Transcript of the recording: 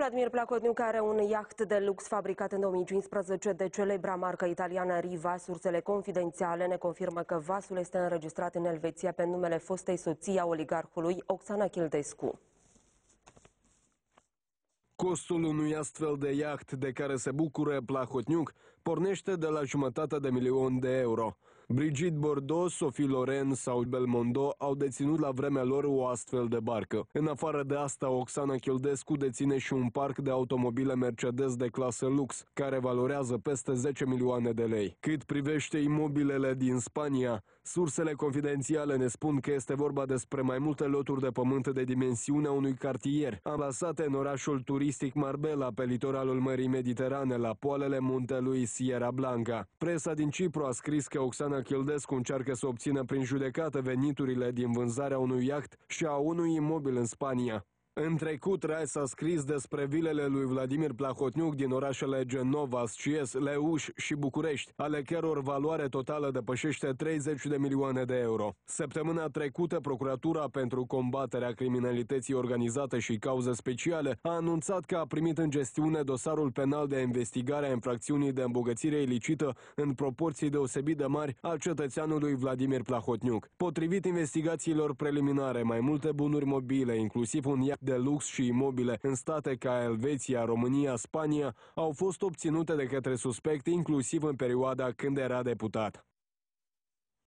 Vladimir Placotniuc are un iaht de lux fabricat în 2015 de celebra marcă italiană Riva. Sursele confidențiale ne confirmă că vasul este înregistrat în Elveția pe numele fostei soții a oligarhului Oxana Childescu. Costul unui astfel de iaht de care se bucură Plahotniuc pornește de la jumătate de milion de euro. Brigitte Bordeaux, Sophie Loren sau Belmondo au deținut la vremea lor o astfel de barcă. În afară de asta, Oxana Childescu deține și un parc de automobile Mercedes de clasă lux, care valorează peste 10 milioane de lei. Cât privește imobilele din Spania, sursele confidențiale ne spun că este vorba despre mai multe loturi de pământ de dimensiunea unui cartier, amplasate în orașul turistic Marbella, pe litoralul Mării Mediterane, la poalele muntelui Sierra Blanca. Presa din Cipru a scris că Oxana Cristina Childescu încearcă să obțină prin judecată veniturile din vânzarea unui iaht și a unui imobil în Spania. În trecut, Rai s-a scris despre vilele lui Vladimir Plahotniuc din orașele Genova, Scies, Leuș și București, ale căror valoare totală depășește 30 de milioane de euro. Săptămâna trecută, Procuratura pentru combaterea criminalității organizate și cauze speciale a anunțat că a primit în gestiune dosarul penal de investigare a infracțiunii de îmbogățire ilicită în proporții deosebit de mari al cetățeanului Vladimir Plahotniuc. Potrivit investigațiilor preliminare, mai multe bunuri mobile, inclusiv un de de lux și imobile în state ca Elveția, România, Spania au fost obținute de către suspect inclusiv în perioada când era deputat.